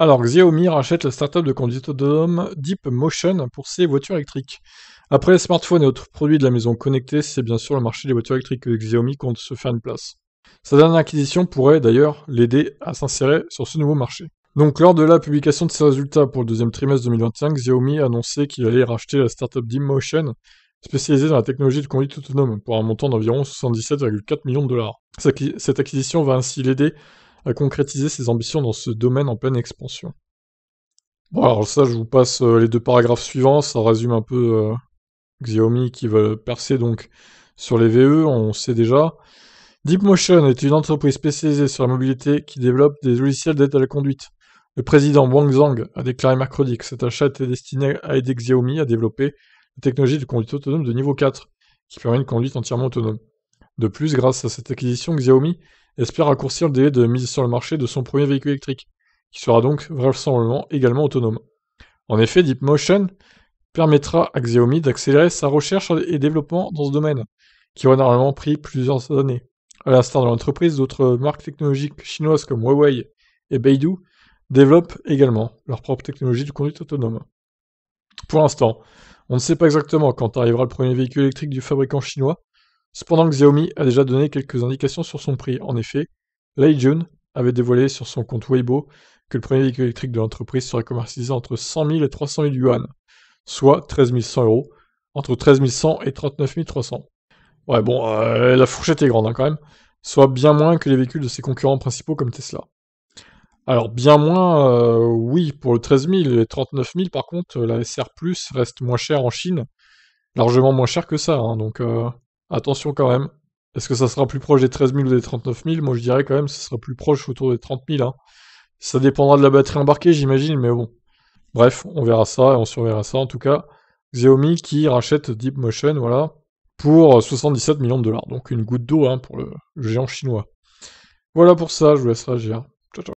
Alors, Xiaomi rachète la startup de conduite autonome Deep pour ses voitures électriques. Après les smartphones et autres produits de la maison connectée, c'est bien sûr le marché des voitures électriques que Xiaomi compte se faire une place. Sa dernière acquisition pourrait d'ailleurs l'aider à s'insérer sur ce nouveau marché. Donc, lors de la publication de ses résultats pour le deuxième trimestre 2025, Xiaomi a annoncé qu'il allait racheter la startup Deep Motion, spécialisée dans la technologie de conduite autonome, pour un montant d'environ 77,4 millions de dollars. Cette acquisition va ainsi l'aider à concrétiser ses ambitions dans ce domaine en pleine expansion. Bon, alors ça, je vous passe euh, les deux paragraphes suivants. Ça résume un peu euh, Xiaomi qui veut percer donc sur les VE, on sait déjà. DeepMotion est une entreprise spécialisée sur la mobilité qui développe des logiciels d'aide à la conduite. Le président Wang Zhang a déclaré mercredi que cet achat était destiné à aider Xiaomi à développer la technologie de conduite autonome de niveau 4, qui permet une conduite entièrement autonome. De plus, grâce à cette acquisition, Xiaomi espère raccourcir le délai de mise sur le marché de son premier véhicule électrique, qui sera donc vraisemblablement également autonome. En effet, DeepMotion permettra à Xiaomi d'accélérer sa recherche et développement dans ce domaine, qui aurait normalement pris plusieurs années. À l'instar de l'entreprise, d'autres marques technologiques chinoises comme Huawei et Beidou développent également leur propre technologie de conduite autonome. Pour l'instant, on ne sait pas exactement quand arrivera le premier véhicule électrique du fabricant chinois, Cependant Xiaomi a déjà donné quelques indications sur son prix. En effet, Lei Jun avait dévoilé sur son compte Weibo que le premier véhicule électrique de l'entreprise serait commercialisé entre 100 000 et 300 000 yuan, soit 13 100 euros, entre 13 100 et 39 300. Ouais, bon, euh, la fourchette est grande hein, quand même, soit bien moins que les véhicules de ses concurrents principaux comme Tesla. Alors, bien moins, euh, oui, pour le 13 000 et 39 000, par contre, la SR, reste moins chère en Chine, largement moins chère que ça, hein, donc. Euh, Attention quand même. Est-ce que ça sera plus proche des 13 000 ou des 39 000 Moi, je dirais quand même, que ça sera plus proche autour des 30 000. Hein. Ça dépendra de la batterie embarquée, j'imagine, mais bon. Bref, on verra ça et on surveillera ça. En tout cas, Xiaomi qui rachète DeepMotion, voilà, pour 77 millions de dollars. Donc une goutte d'eau hein, pour le, le géant chinois. Voilà pour ça, je vous laisse réagir. Ciao, ciao.